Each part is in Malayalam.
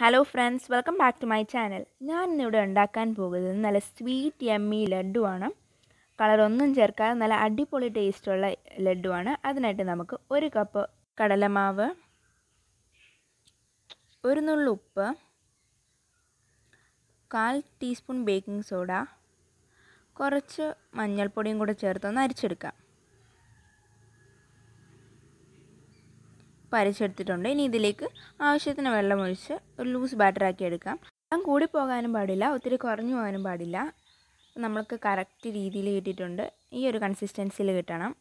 hello friends welcome back to my channel ഞാൻ ഇന്നിവിടെ ഉണ്ടാക്കാൻ പോകുന്നത് നല്ല സ്വീറ്റ് യമ്മി ലഡുവാണ് കളറൊന്നും ചേർക്കാതെ നല്ല അടിപൊളി ടേസ്റ്റുള്ള ലഡുവാണ് അതിനായിട്ട് നമുക്ക് ഒരു കപ്പ് കടലമാവ് ഒരു നുള്ളു ഉപ്പ് കാൽ ടീസ്പൂൺ ബേക്കിംഗ് സോഡ കുറച്ച് മഞ്ഞൾപ്പൊടിയും കൂടെ ചേർത്തൊന്ന് അരിച്ചെടുക്കാം പരിച്ചെടുത്തിട്ടുണ്ട് ഇനി ഇതിലേക്ക് ആവശ്യത്തിന് വെള്ളം ഒഴിച്ച് ഒരു ലൂസ് ബാറ്ററാക്കി എടുക്കാം വെള്ളം കൂടി പോകാനും പാടില്ല ഒത്തിരി കുറഞ്ഞു പോകാനും പാടില്ല നമ്മൾക്ക് കറക്റ്റ് രീതിയിൽ കിട്ടിയിട്ടുണ്ട് ഈ ഒരു കൺസിസ്റ്റൻസിയിൽ കിട്ടണം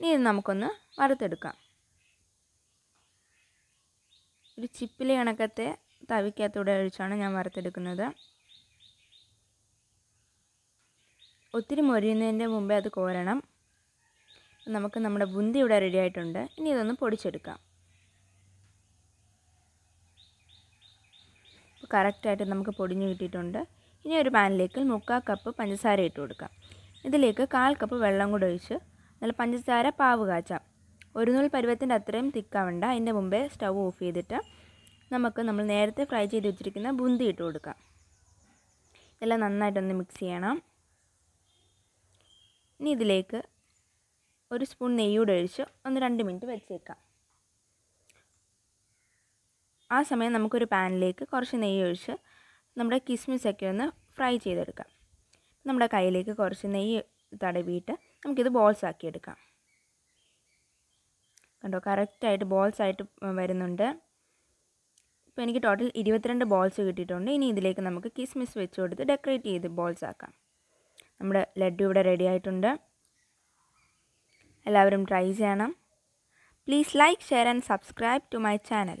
ഇനി ഇത് നമുക്കൊന്ന് വറുത്തെടുക്കാം ഒരു ചിപ്പിലെ കണക്കത്തെ തവിക്കകത്തൂടെ ഒഴിച്ചാണ് ഞാൻ വറുത്തെടുക്കുന്നത് ഒത്തിരി മൊരിയുന്നതിൻ്റെ മുമ്പേ അത് കോരണം നമുക്ക് നമ്മുടെ ബുന്തി ഇവിടെ റെഡി ആയിട്ടുണ്ട് ഇനി ഇതൊന്ന് പൊടിച്ചെടുക്കാം കറക്റ്റായിട്ട് നമുക്ക് പൊടിഞ്ഞു കിട്ടിയിട്ടുണ്ട് ഇനി ഒരു പാനിലേക്ക് മുക്കാൽ കപ്പ് പഞ്ചസാര ഇട്ട് കൊടുക്കാം ഇതിലേക്ക് കാൽ കപ്പ് വെള്ളം കൂടെ ഒഴിച്ച് നല്ല പഞ്ചസാര പാവ് കാച്ചാം ഒരു നൂൽ പരുവത്തിൻ്റെ അത്രയും തിക്കാവണ്ട അതിൻ്റെ മുമ്പേ സ്റ്റൗ ഓഫ് ചെയ്തിട്ട് നമുക്ക് നമ്മൾ നേരത്തെ ഫ്രൈ ചെയ്ത് വെച്ചിരിക്കുന്ന ബുന്തി ഇട്ട് കൊടുക്കാം ഇതെല്ലാം നന്നായിട്ടൊന്ന് മിക്സ് ചെയ്യണം ഇനി ഇതിലേക്ക് ഒരു സ്പൂൺ നെയ്യൂടെ ഒഴിച്ച് ഒന്ന് രണ്ട് മിനിറ്റ് വെച്ചേക്കാം ആ സമയം നമുക്കൊരു പാനിലേക്ക് കുറച്ച് നെയ്യ് ഒഴിച്ച് നമ്മുടെ കിസ്മിസൊക്കെ ഒന്ന് ഫ്രൈ ചെയ്തെടുക്കാം നമ്മുടെ കയ്യിലേക്ക് കുറച്ച് നെയ്യ് തടവിയിട്ട് നമുക്കിത് ബോൾസ് ആക്കി എടുക്കാം കണ്ടോ കറക്റ്റായിട്ട് ബോൾസ് ആയിട്ട് വരുന്നുണ്ട് ഇപ്പോൾ എനിക്ക് ടോട്ടൽ ഇരുപത്തിരണ്ട് ബോൾസ് കിട്ടിയിട്ടുണ്ട് ഇനി ഇതിലേക്ക് നമുക്ക് കിസ്മിസ് വെച്ച് കൊടുത്ത് ഡെക്കറേറ്റ് ചെയ്ത് ബോൾസ് ആക്കാം നമ്മുടെ ലഡ്ഡു ഇവിടെ റെഡി ആയിട്ടുണ്ട് എല്ലാവരും ട്രൈ ചെയ്യണം please like share and subscribe to my channel